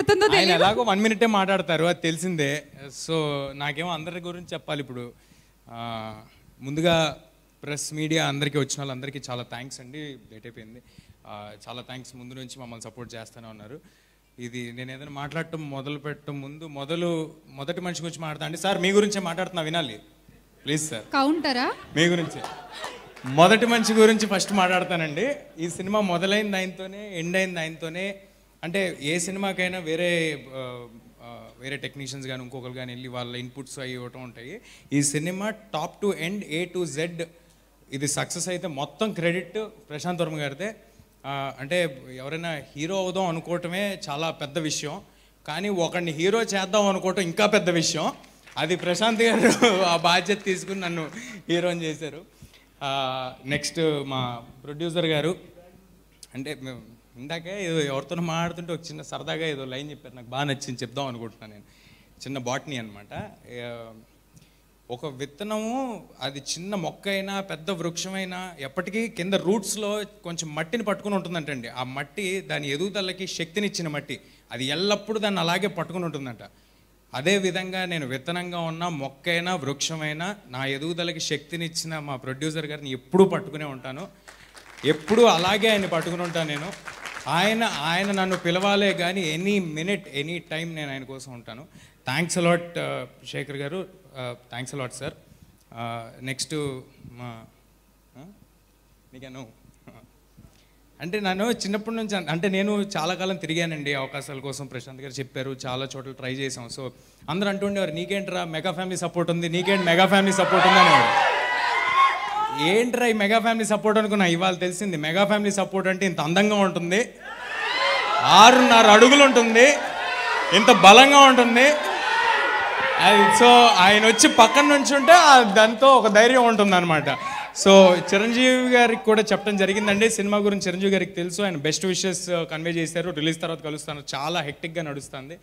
మాట్లాడుతుందో ఆయన తెలియదు ఎలాగో వన్ మినిటే మాట్లాడతారు అది తెలిసిందే సో నాకేమో అందరి గురించి చెప్పాలి ఇప్పుడు ఆ, ముందుగా ప్రెస్ మీడియా అందరికీ వచ్చిన వాళ్ళందరికీ చాలా థ్యాంక్స్ అండి లేట్ అయిపోయింది చాలా థ్యాంక్స్ ముందు నుంచి మమ్మల్ని సపోర్ట్ చేస్తూనే ఉన్నారు ఇది నేను ఏదైనా మాట్లాడటం మొదలు పెట్టడం ముందు మొదలు మొదటి మనిషి గురించి మాట్లాడతా సార్ మీ గురించే మాట్లాడుతున్నా వినాలి ప్లీజ్ సార్ కౌంటరా మీ గురించే మొదటి మనిషి గురించి ఫస్ట్ మాట్లాడతానండి ఈ సినిమా మొదలైంది ఆయనతోనే ఎండ్ అయింది ఆయనతోనే అంటే ఏ సినిమాకైనా వేరే వేరే టెక్నీషియన్స్ కానీ ఇంకొకరు కానీ వెళ్ళి వాళ్ళ ఇన్పుట్స్ అవి ఇవ్వటం ఉంటాయి ఈ cinema top to end A to Z ఇది సక్సెస్ అయితే మొత్తం క్రెడిట్ ప్రశాంత్ వర్మ గారిదే అంటే ఎవరైనా హీరో అవుదాం అనుకోవటమే చాలా పెద్ద విషయం కానీ ఒకరిని హీరో చేద్దాం అనుకోవటం ఇంకా పెద్ద విషయం అది ప్రశాంత్ గారు ఆ బాధ్యత తీసుకుని నన్ను హీరోయిన్ చేశారు నెక్స్ట్ మా ప్రొడ్యూసర్ గారు అంటే మేము ఇందాకే ఏదో ఎవరితో మాట్లాడుతుంటే ఒక చిన్న సరదాగా ఏదో లైన్ చెప్పారు నాకు బాగా నచ్చింది చెప్దాం అనుకుంటున్నాను నేను చిన్న బాటనీ అనమాట ఒక విత్తనము అది చిన్న మొక్క అయినా పెద్ద వృక్షమైనా ఎప్పటికీ కింద రూట్స్లో కొంచెం మట్టిని పట్టుకుని ఉంటుందంటండి ఆ మట్టి దాని ఎదుగుదలకి శక్తినిచ్చిన మట్టి అది ఎల్లప్పుడూ దాన్ని అలాగే పట్టుకుని ఉంటుందంట అదే విధంగా నేను విత్తనంగా ఉన్న మొక్కైనా వృక్షమైనా నా ఎదుగుదలకి శక్తినిచ్చిన మా ప్రొడ్యూసర్ గారిని ఎప్పుడూ పట్టుకునే ఉంటాను ఎప్పుడూ అలాగే ఆయన్ని పట్టుకుని ఉంటాను నేను ఆయన ఆయన నన్ను పిలవాలే కానీ ఎనీ మినిట్ ఎనీ టైం నేను ఆయన కోసం ఉంటాను థ్యాంక్స్ అలాట్ uh, శేఖర్ గారు థ్యాంక్స్ అలాట్ సార్ నెక్స్ట్ మా నీకను అంటే నన్ను చిన్నప్పటి నుంచి అంటే నేను చాలా కాలం తిరిగానండి అవకాశాల కోసం ప్రశాంత్ గారు చెప్పారు చాలా చోట్ల ట్రై చేసాం సో అందరూ అంటుండేవారు నీకేంట్రా మెగా ఫ్యామిలీ సపోర్ట్ ఉంది నీకేంటి మెగా ఫ్యామిలీ సపోర్ట్ ఉంది అనేవారు ఏంట్రా ఈ మెగా ఫ్యామిలీ సపోర్ట్ అనుకున్నా ఇవాళ తెలిసింది మెగా ఫ్యామిలీ సపోర్ట్ అంటే ఇంత అందంగా ఉంటుంది ఆరున్నర అడుగులు ఉంటుంది ఇంత బలంగా ఉంటుంది అది సో ఆయన వచ్చి పక్కన నుంచి ఉంటే దాంతో ఒక ధైర్యం ఉంటుంది అనమాట సో చిరంజీవి గారికి కూడా చెప్పడం జరిగిందండి సినిమా గురించి చిరంజీవి గారికి తెలుసు ఆయన బెస్ట్ విషెస్ uh, కన్వే చేశారు రిలీజ్ తర్వాత కలుస్తాను చాలా హెక్టిక్గా నడుస్తుంది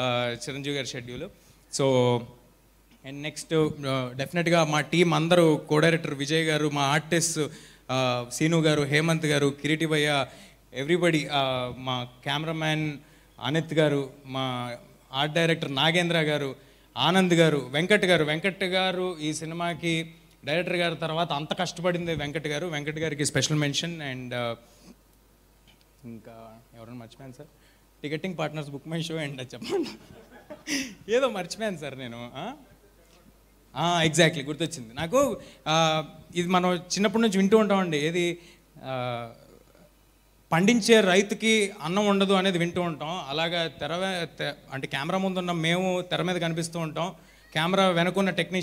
uh, చిరంజీవి గారి షెడ్యూల్ సో అండ్ నెక్స్ట్ డెఫినెట్గా మా టీం అందరూ కో డైరెక్టర్ విజయ్ గారు మా ఆర్టిస్ట్ సీను uh, గారు హేమంత్ గారు కిరీటి భయ్య ఎవ్రీబడి మా కెమెరామ్యాన్ అనిత్ గారు మా ఆర్ట్ డైరెక్టర్ నాగేంద్ర గారు ఆనంద్ గారు వెంకట్ గారు వెంకట్ గారు ఈ సినిమాకి డైరెక్టర్ గారు తర్వాత అంత కష్టపడింది వెంకట్ గారు వెంకట్ గారికి స్పెషల్ మెన్షన్ అండ్ ఇంకా ఎవరైనా మర్చిపోయాను sir ticketing partners BookMyShow and చెప్పండి ఏదో మర్చిపోయాను సార్ నేను ఎగ్జాక్ట్లీ గుర్తొచ్చింది నాకు ఇది మనం చిన్నప్పటి నుంచి వింటూ ఉంటామండి ఏది పండించే రైతుకి అన్నం ఉండదు అనేది వింటూ ఉంటాం అలాగా తెర అంటే కెమెరా ముందున్న మేము తెర మీద కనిపిస్తూ ఉంటాం కెమెరా వెనుకున్న టెక్నీషియన్